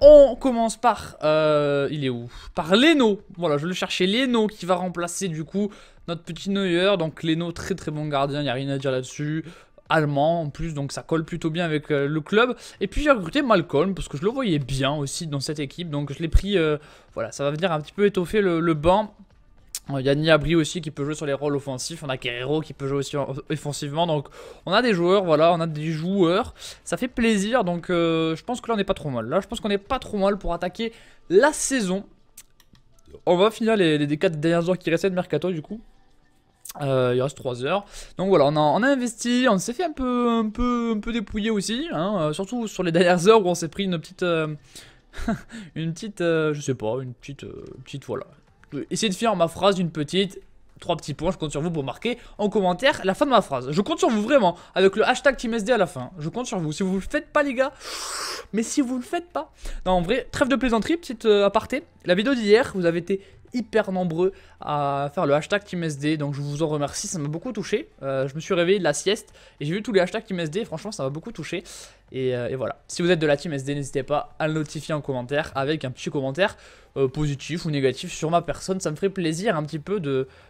On commence par... Euh, il est où Par Leno. Voilà, je le chercher, Leno qui va remplacer du coup notre petit Neuer. Donc Leno, très très bon gardien, il n'y a rien à dire là-dessus allemand en plus, donc ça colle plutôt bien avec euh, le club. Et puis j'ai recruté Malcolm parce que je le voyais bien aussi dans cette équipe, donc je l'ai pris. Euh, voilà, ça va venir un petit peu étoffer le, le banc. Il euh, y a Niabri aussi qui peut jouer sur les rôles offensifs. On a Guerrero qui peut jouer aussi offensivement. Donc on a des joueurs, voilà, on a des joueurs. Ça fait plaisir. Donc euh, je pense que là on n'est pas trop mal. Là je pense qu'on n'est pas trop mal pour attaquer la saison. On va finir les, 4 dernières heures qui restaient de Mercato du coup. Euh, il reste 3 heures. Donc voilà, on a, on investi, on s'est fait un peu, un peu, peu dépouiller aussi. Hein. surtout sur les dernières heures où on s'est pris une petite... une petite, je sais pas, une petite, petite voilà, Essayer de finir ma phrase d'une petite trois petits points, je compte sur vous pour marquer en commentaire la fin de ma phrase. Je compte sur vous vraiment, avec le hashtag TeamSD à la fin. Je compte sur vous. Si vous le faites pas, les gars, mais si vous le faites pas. Non, en vrai, trêve de plaisanterie, petite euh, aparté. La vidéo d'hier, vous avez été hyper nombreux à faire le hashtag TeamSD, donc je vous en remercie, ça m'a beaucoup touché. Euh, je me suis réveillé de la sieste et j'ai vu tous les hashtags TeamSD, franchement, ça m'a beaucoup touché. Euh, et, voilà. Si vous êtes de la team SD, n'hésitez pas à le notifier en commentaire avec un petit commentaire euh, positif ou négatif sur ma personne. Ça me ferait plaisir un petit peu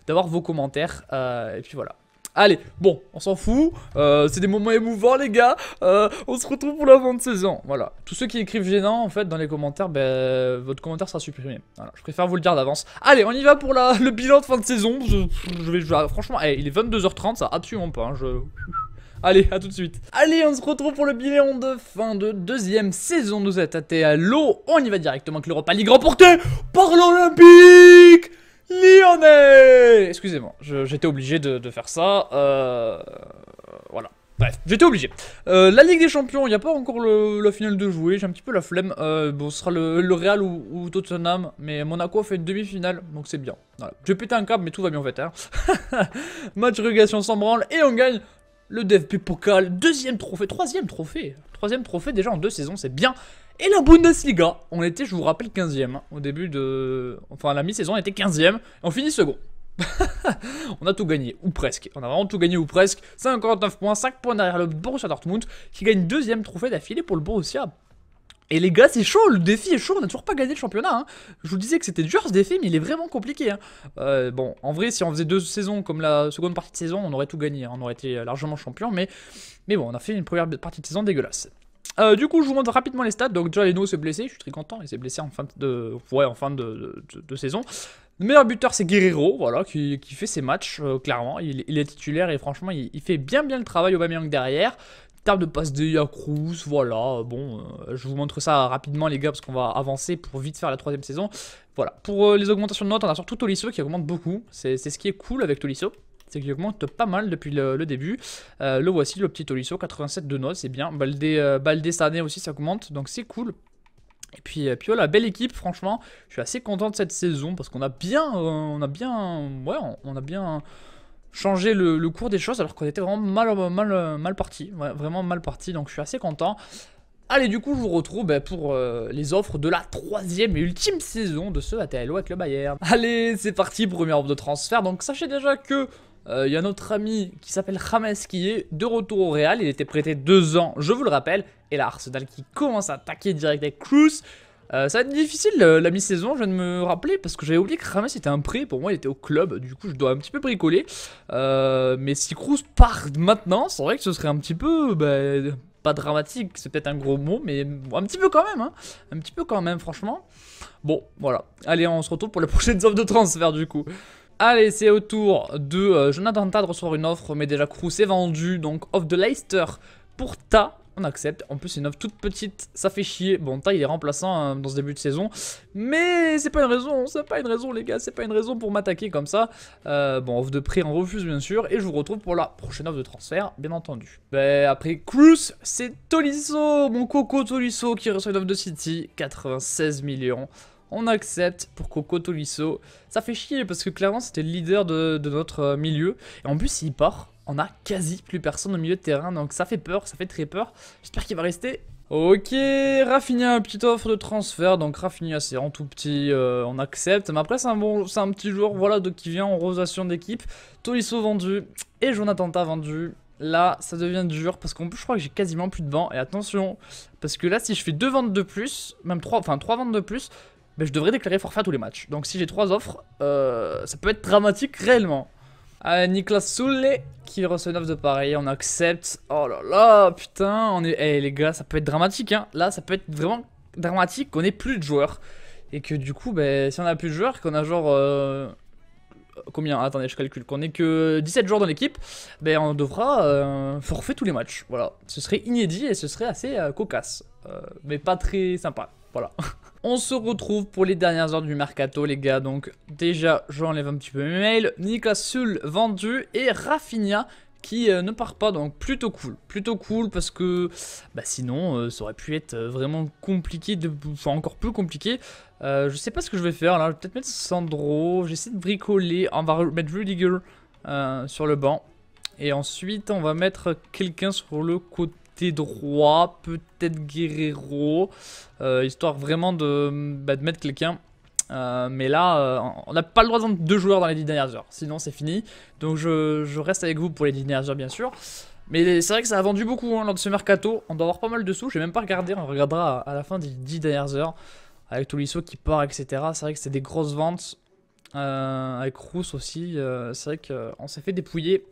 d'avoir vos commentaires. Euh, et puis voilà. Allez, bon, on s'en fout. c'est des moments émouvants, les gars. on se retrouve pour la fin de saison. Voilà. Tous ceux qui écrivent gênant, en fait, dans les commentaires, ben, votre commentaire sera supprimé. Je préfère vous le dire d'avance. Allez, on y va pour la, le bilan de fin de saison. Je, vais, franchement, eh, il est 22h30, ça absolument pas. Hein, je... Allez, à tout de suite. Allez, on se retrouve pour le bilan de fin de deuxième saison. Nous êtes à l'eau. On y va directement avec l'Europa League remportée par l'Olympique Lyonnais Excusez-moi, j'étais obligé de, faire ça. Euh, voilà. Bref, j'étais obligé. Euh, la Ligue des Champions, il n'y a pas encore le, la finale de jouer, j'ai un petit peu la flemme. Euh, bon, ce sera le, Real ou, Tottenham, mais Monaco a fait une demi-finale, donc c'est bien. Voilà. J'ai péter un câble, mais tout va bien en fait. Hein. Match régulation sans branle, et on gagne le DFP Pokal, deuxième trophée, troisième trophée, troisième trophée déjà en deux saisons, c'est bien. Et la Bundesliga, on était, je vous rappelle, 15e hein, au début de... Enfin, la mi-saison, on était 15 ème on finit second. on a tout gagné, ou presque. On a vraiment tout gagné, ou presque. 59 points, 5 points derrière le Borussia Dortmund, qui gagne deuxième trophée d'affilée pour le Borussia et les gars, c'est chaud, le défi est chaud, on n'a toujours pas gagné le championnat. Hein. Je vous disais que c'était dur ce défi, mais il est vraiment compliqué. Hein. Euh, bon, en vrai, si on faisait deux saisons comme la seconde partie de saison, on aurait tout gagné, hein. on aurait été largement champion, mais, mais bon, on a fait une première partie de saison dégueulasse. Euh, du coup, je vous montre rapidement les stats. Donc, déjà, Leno s'est blessé, je suis très content, il s'est blessé en fin de, ouais, en fin de, saison. Le meilleur buteur, c'est Guerrero, voilà, qui, fait ses matchs, euh, clairement. Il, est titulaire et franchement, il, fait bien bien le travail au Bamiyang derrière termes de passe des Cruz, voilà, bon, euh, je vous montre ça rapidement les gars parce qu'on va avancer pour vite faire la troisième saison. Voilà, pour euh, les augmentations de notes, on a surtout Tolisso qui augmente beaucoup, c'est ce qui est cool avec Tolisso. C'est qu'il augmente pas mal depuis le, début. Euh, le voici, le petit Tolisso, 87 de notes, c'est bien. Balde Baldé cette année aussi, ça augmente, donc c'est cool. Et puis, et puis voilà, belle équipe, franchement. Je suis assez content de cette saison parce qu'on a bien. on a bien. Ouais, on a bien changer le, cours des choses alors qu'on était vraiment mal, parti, vraiment mal parti, donc je suis assez content. Allez, du coup, je vous retrouve bah, pour euh, les offres de la troisième et ultime saison de ce ATLO avec le Bayern. Allez, c'est parti, première offre de transfert. Donc, sachez déjà que il euh, y a notre ami qui s'appelle Rames qui est de retour au Real. Il était prêté deux ans, je vous le rappelle. Et là, Arsenal qui commence à attaquer direct avec Cruz. Euh, ça va être difficile euh, la mi-saison, je viens de me rappeler, parce que j'avais oublié que Rames était un prêt. Pour moi, il était au club, du coup, je dois un petit peu bricoler. Euh, mais si Cruz part maintenant, c'est vrai que ce serait un petit peu. Ben, pas dramatique, c'est peut-être un gros mot, mais un petit peu quand même, hein. un petit peu quand même, franchement. Bon, voilà. Allez, on se retrouve pour les prochaines offres de transfert du coup. Allez, c'est au tour de Jonathan Ta de recevoir une offre, mais déjà Cruz est vendu, donc off de Leicester pour Ta, on accepte. En plus, une offre toute petite, ça fait chier. Bon, taille il est remplaçant hein, dans ce début de saison. Mais c'est pas une raison, c'est pas une raison, les gars. C'est pas une raison pour m'attaquer comme ça. Euh, bon, offre de prix, on refuse, bien sûr. Et je vous retrouve pour la prochaine offre de transfert, bien entendu. Ben, après Cruz, c'est Tolisso, mon coco Tolisso qui reçoit une offre de City. 96 millions on accepte pour Coco Tolisso. Ça fait chier parce que clairement c'était le leader de, notre milieu. Et en plus il part on a quasi plus personne au milieu de terrain. Donc ça fait peur, ça fait très peur. J'espère qu'il va rester. Ok, Rafinha, petite offre de transfert. Donc Rafinha, c'est en tout petit, euh, on accepte. Mais après, c'est un, bon, un petit jour voilà, de, qui vient en rotation d'équipe. Tolisso vendu et Jonathan vendu. Là, ça devient dur parce qu'en je crois que j'ai quasiment plus de bancs. Et attention, parce que là, si je fais deux ventes de plus, même trois, enfin trois ventes de plus, ben, je devrais déclarer forfait à tous les matchs. Donc si j'ai trois offres, euh, ça peut être dramatique réellement. Euh, Nicolas Soule qui reçoit une offre de pareil, on accepte. Oh là là, putain, on est... Eh, les gars, ça peut être dramatique, hein. Là, ça peut être vraiment dramatique qu'on ait plus de joueurs. Et que du coup, ben, si on a plus de joueurs, qu'on a genre... Euh, combien Attendez, je calcule. Qu'on ait que 17 joueurs dans l'équipe, ben on devra euh, forfait tous les matchs. Voilà, ce serait inédit et ce serait assez cocasse. mais pas très sympa. Voilà. On se retrouve pour les dernières heures du mercato, les gars. Donc, déjà, j'enlève un petit peu mes mails. Nicolas Sul vendu et Rafinha qui euh, ne part pas, donc plutôt cool. Plutôt cool parce que bah, sinon euh, ça aurait pu être euh, vraiment compliqué, de... enfin encore plus compliqué. je sais pas ce que je vais faire là, je vais peut-être mettre Sandro, j'essaie de bricoler, on va mettre Rudiger sur le banc. Et ensuite on va mettre quelqu'un sur le côté droit, peut-être Guerrero, euh, histoire vraiment de, bah, mettre quelqu'un. Euh, mais là, euh, on n'a pas le droit de deux joueurs dans les 10 dernières heures, sinon c'est fini. Donc je, reste avec vous pour les 10 dernières heures bien sûr. Mais c'est vrai que ça a vendu beaucoup hein, lors de ce mercato, on doit avoir pas mal de sous, j'ai même pas regardé, on regardera à, la fin des 10 dernières heures. Avec Tolisso qui part, etc. C'est vrai que c'est des grosses ventes. avec Rousse aussi, c'est vrai qu'on s'est fait dépouiller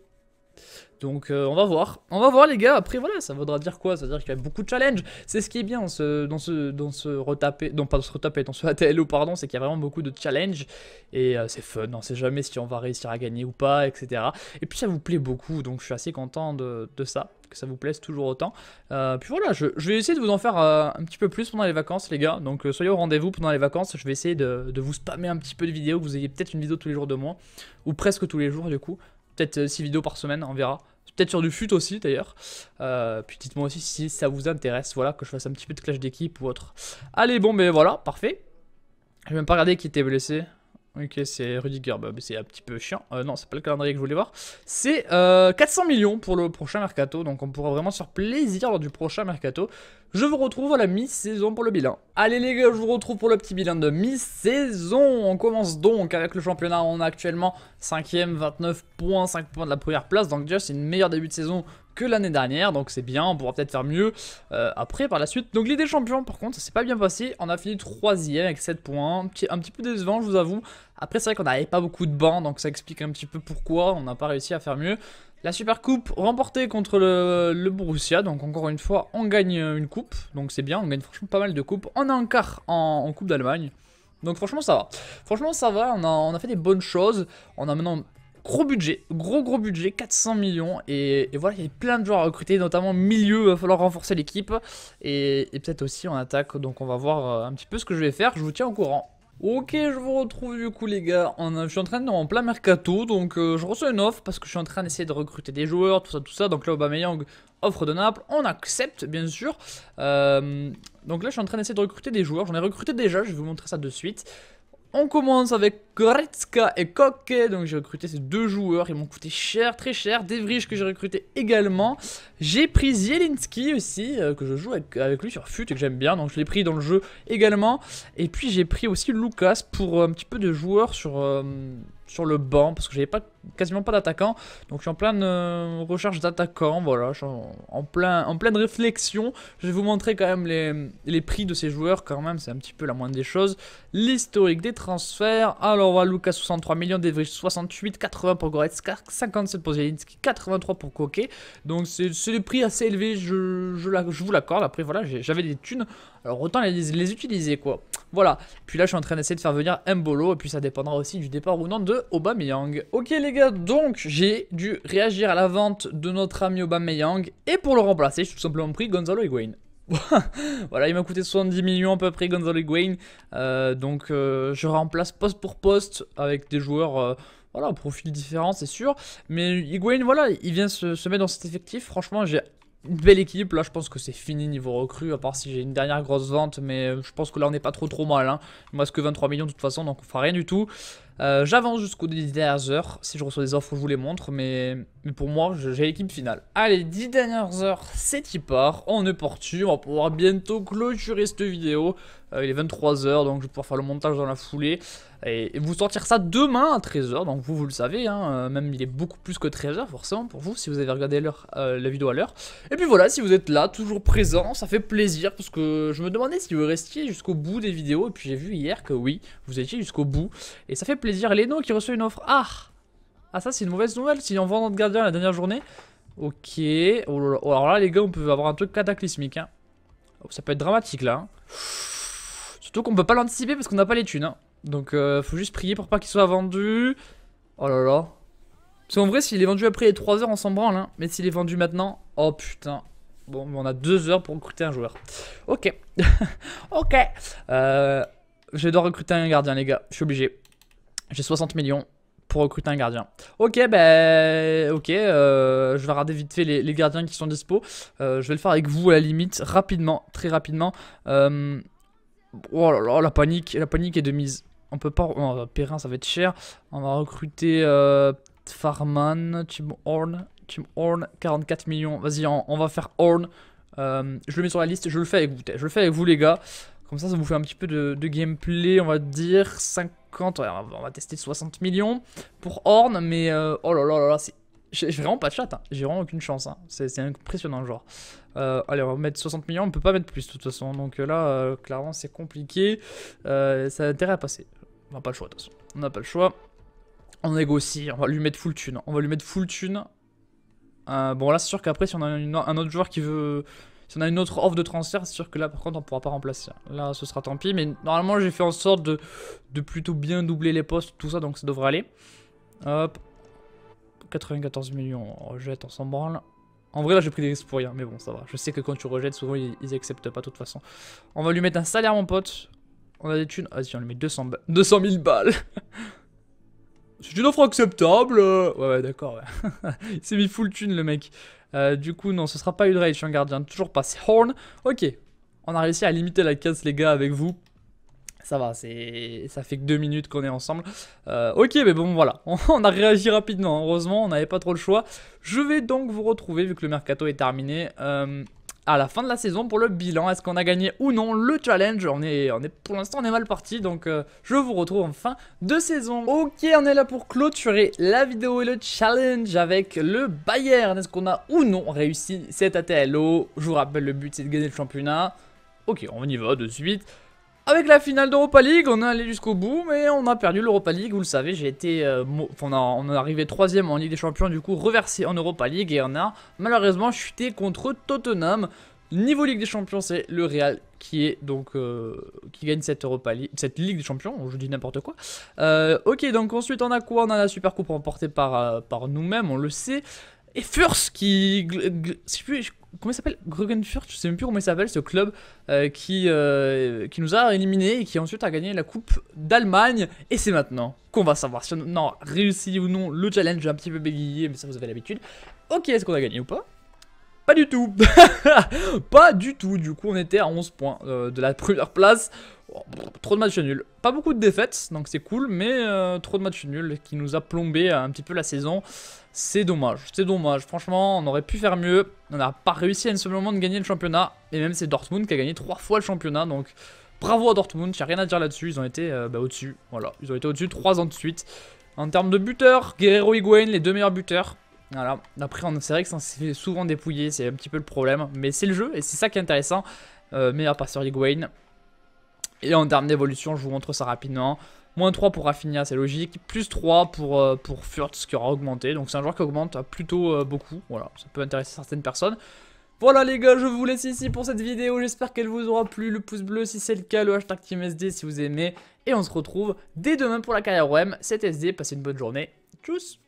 donc euh, on va voir, on va voir les gars, après voilà, ça vaudra dire quoi Ça veut dire qu'il y a beaucoup de challenges, c'est ce qui est bien ce, dans ce, dans ce retapé, non pas dans ce retapé, dans ce ATLO pardon, c'est qu'il y a vraiment beaucoup de challenges, et euh, c'est fun, on hein. sait jamais si on va réussir à gagner ou pas, etc. Et puis ça vous plaît beaucoup, donc je suis assez content de, ça, que ça vous plaise toujours autant. Euh, puis voilà, je, vais essayer de vous en faire un petit peu plus pendant les vacances, les gars. Donc soyez au rendez-vous pendant les vacances. Je vais essayer de, vous spammer un petit peu de vidéos, que vous ayez peut-être une vidéo tous les jours de moins, ou presque tous les jours du coup peut-être 6 euh, vidéos par semaine, on verra. Peut-être sur du fut aussi d'ailleurs. Euh, puis dites-moi aussi si ça vous intéresse, voilà, que je fasse un petit peu de clash d'équipe ou autre. Allez, bon, mais ben voilà, parfait. Je vais même pas regarder qui était blessé. Ok, c'est Rudiger, c'est un petit peu chiant. Euh, non, c'est pas le calendrier que je voulais voir. C'est 400 euh, millions pour le prochain mercato, donc on pourra vraiment se faire plaisir lors du prochain mercato. Je vous retrouve à la mi-saison pour le bilan. Allez les gars, je vous retrouve pour le petit bilan de mi-saison. On commence donc avec le championnat. On a actuellement 5ème, 29 points, 5 points de la première place. Donc déjà, c'est une meilleure début de saison que l'année dernière, donc c'est bien, on pourra peut-être faire mieux euh, après par la suite. Donc l'idée champion par contre, ça s'est pas bien passé, on a fini 3 troisième avec 7 points, un petit, un petit peu décevant je vous avoue, après, c'est vrai qu'on n'avait pas beaucoup de bancs, donc ça explique un petit peu pourquoi on n'a pas réussi à faire mieux. La Super Coupe remportée contre le, Borussia, donc encore une fois, on gagne une coupe, donc c'est bien, on gagne franchement pas mal de coupes. On a un quart en, Coupe d'Allemagne, donc franchement ça va. Franchement ça va, on a, fait des bonnes choses, on a maintenant gros budget, gros gros budget, 400 millions. Et, voilà, il y a plein de joueurs à recruter, notamment milieu, il va falloir renforcer l'équipe. et peut-être aussi en attaque, donc on va voir euh, un petit peu ce que je vais faire, je vous tiens au courant. Ok, je vous retrouve du coup les gars, je suis en train de en plein mercato, donc euh, je reçois une offre parce que je suis en train d'essayer de recruter des joueurs, tout ça, tout ça. Donc là, Aubameyang, offre de Naples, on accepte bien sûr. Euh, donc là, je suis en train d'essayer de recruter des joueurs, j'en ai recruté déjà, je vais vous montrer ça de suite. On commence avec Gretzka et Koke, donc j'ai recruté ces deux joueurs, ils m'ont coûté cher, très cher. Devrich que j'ai recruté également. J'ai pris Zielinski aussi, euh, que je joue avec, lui sur FUT et que j'aime bien, donc je l'ai pris dans le jeu également. Et puis j'ai pris aussi Lucas pour un petit peu de joueurs sur, euh, sur le banc, parce que j'avais pas quasiment pas d'attaquants Donc je suis en pleine euh, recherche d'attaquants, voilà, je suis en, plein, en pleine réflexion. Je vais vous montrer quand même les, prix de ces joueurs, quand même, c'est un petit peu la moindre des choses. L'historique des transferts, alors voilà, Lucas 63 millions, Devry 68, 80 pour Goretzka, 57 pour Zelinski, 83 pour Koke. Donc c'est des prix assez élevés, je, vous l'accorde, après voilà, j'avais des thunes, alors autant les, les utiliser quoi. Voilà, puis là je suis en train d'essayer de faire venir Mbolo, et puis ça dépendra aussi du départ ou non de Aubameyang. Ok les donc j'ai dû réagir à la vente de notre ami Aubameyang et pour le remplacer, j'ai tout simplement pris Gonzalo Higuain. voilà, il m'a coûté 70 millions à peu près Gonzalo Higuain, euh, donc euh, je remplace poste pour poste avec des joueurs... Euh, voilà, profil différent, c'est sûr. Mais Higuain, voilà, il vient se, se mettre dans cet effectif. Franchement, j'ai une belle équipe. Là, je pense que c'est fini niveau recrue, à part si j'ai une dernière grosse vente. Mais je pense que là, on n'est pas trop trop mal. Hein. Il me reste que 23 millions de toute façon, donc on fera rien du tout. Euh, j'avance jusqu'aux dernières heures. Si je reçois des offres, je vous les montre. Mais, pour moi, j'ai l'équipe finale. Allez, 10 dernières heures, c'est qui part. On est parti. On va pouvoir bientôt clôturer cette vidéo. Euh, il est 23h, donc je vais pouvoir faire le montage dans la foulée. Et, vous sortir ça demain à 13h. Donc vous, vous le savez. Hein, euh, même il est beaucoup plus que 13h, forcément, pour vous, si vous avez regardé la vidéo à l'heure. Et puis voilà, si vous êtes là, toujours présent, ça fait plaisir. Parce que je me demandais si vous restiez jusqu'au bout des vidéos. Et puis j'ai vu hier que oui, vous étiez jusqu'au bout. Et ça fait plaisir les Leno qui reçoit une offre. Ah Ah ça c'est une mauvaise nouvelle. Si on vend notre gardien la dernière journée. Ok. Oh alors là les gars on peut avoir un truc cataclysmique. Hein. Oh, ça peut être dramatique là. Hein. Surtout qu'on peut pas l'anticiper parce qu'on n'a pas les thunes. Hein. Donc euh, faut juste prier pour pas qu'il soit vendu. Oh là là. Parce qu'en vrai s'il est vendu après les 3 heures on s'en branle. Mais s'il est vendu maintenant. Oh putain. Bon on a 2 heures pour recruter un joueur. Ok. ok. Euh, je dois recruter un gardien, les gars. Je suis obligé. J'ai 60 millions pour recruter un gardien. Ok, ben, ok, euh, je vais regarder vite fait les, gardiens qui sont dispo. Euh, je vais le faire avec vous à la limite, rapidement, très rapidement. Euh, oh là là, la panique, la panique est de mise. On peut pas, oh, Perrin, ça va être cher. On va recruter Farman, Team Horn, Team Horn, 44 millions. Vas-y, on, va faire Horn. je le mets sur la liste, je le fais avec vous, je le fais avec vous les gars. Comme ça, ça vous fait un petit peu de, de gameplay, on va dire. 5 quand on va tester 60 millions pour Horn, mais euh, oh là là là là, j'ai vraiment pas de chat, hein. j'ai vraiment aucune chance, hein. c'est impressionnant genre. Euh, allez, on va mettre 60 millions, on peut pas mettre plus de toute façon, donc euh, là, euh, clairement, c'est compliqué, ça a intérêt à passer. On n'a pas le choix de toute façon, on n'a pas le choix. On négocie, on va lui mettre full tune, on va lui mettre full thune. bon là, c'est sûr qu'après, si on a un autre joueur qui veut si on a une autre offre de transfert, c'est sûr que là, par contre, on pourra pas remplacer. Là, ce sera tant pis. Mais normalement, j'ai fait en sorte de, plutôt bien doubler les postes, tout ça. Donc, ça devrait aller. Hop. 94 millions. On rejette, on s'en branle. En vrai, là, j'ai pris des risques pour rien. Mais bon, ça va. Je sais que quand tu rejettes, souvent, ils, acceptent pas, de toute façon. On va lui mettre un salaire, mon pote. On a des thunes. Vas-y, ah, on lui met 200, 000 balles. C'est une offre acceptable. Ouais, ouais, d'accord. il s'est mis full thune, le mec. Euh, du coup, non, ce sera pas une je suis un gardien. Toujours pas c'est Horn. Ok, on a réussi à limiter la casse, les gars, avec vous. Ça va, c'est ça fait que deux minutes qu'on est ensemble. Euh, ok, mais bon, voilà. On a réagi rapidement. Hein. Heureusement, on n'avait pas trop le choix. Je vais donc vous retrouver, vu que le mercato est terminé. Euh, à la fin de la saison pour le bilan. Est-ce qu'on a gagné ou non le challenge on est, on est, Pour l'instant, on est mal parti, donc euh, je vous retrouve en fin de saison. Ok, on est là pour clôturer la vidéo et le challenge avec le Bayern. Est-ce qu'on a ou non réussi cet ATLO Je vous rappelle, le but, c'est de gagner le championnat. Ok, on y va de suite. Avec la finale d'Europa League, on est allé jusqu'au bout, mais on a perdu l'Europa League. Vous le savez, j'ai été, euh, on, est arrivé troisième en Ligue des Champions, du coup reversé en Europa League et on a malheureusement chuté contre Tottenham. Niveau Ligue des Champions, c'est le Real qui est donc euh, qui gagne cette Europa League, cette Ligue des Champions. Je dis n'importe quoi. Euh, ok, donc ensuite on a quoi On a la Super Coupe remportée par par nous-mêmes, on le sait. Et first qui je comment il s'appelle Grugenfurt, je sais même plus comment il s'appelle ce club euh, qui, euh, qui nous a éliminés et qui ensuite a gagné la Coupe d'Allemagne. Et c'est maintenant qu'on va savoir si on a réussi ou non le challenge. J'ai un petit peu bégayé, mais ça vous avez l'habitude. Ok, est-ce qu'on a gagné ou pas pas du tout Pas du tout, du coup on était à 11 points euh, de la première place trop de matchs nuls. Pas beaucoup de défaites, donc c'est cool, mais euh, trop de matchs nuls qui nous a plombé euh, un petit peu la saison. C'est dommage, c'est dommage. Franchement, on aurait pu faire mieux. On n'a pas réussi à seul moment de gagner le championnat. Et même c'est Dortmund qui a gagné trois fois le championnat, donc bravo à Dortmund. J'ai rien à dire là-dessus, ils ont été euh, bah, au-dessus. Voilà, ils ont été au-dessus trois ans de suite. En termes de buteurs, Guerrero Higuain, les deux meilleurs buteurs. Voilà. Après, c'est vrai que ça s'est souvent dépouillé, c'est un petit peu le problème. Mais c'est le jeu et c'est ça qui est intéressant. meilleur passeur Higuain, et en termes d'évolution, je vous montre ça rapidement. Moins 3 pour Raffinia c'est logique. Plus 3 pour, Furtz euh, qui aura augmenté. Donc c'est un joueur qui augmente plutôt euh, beaucoup. Voilà, ça peut intéresser certaines personnes. Voilà les gars, je vous laisse ici pour cette vidéo. J'espère qu'elle vous aura plu. Le pouce bleu si c'est le cas, le hashtag TeamSD si vous aimez. Et on se retrouve dès demain pour la carrière OM. C'était SD, passez une bonne journée. Tchuss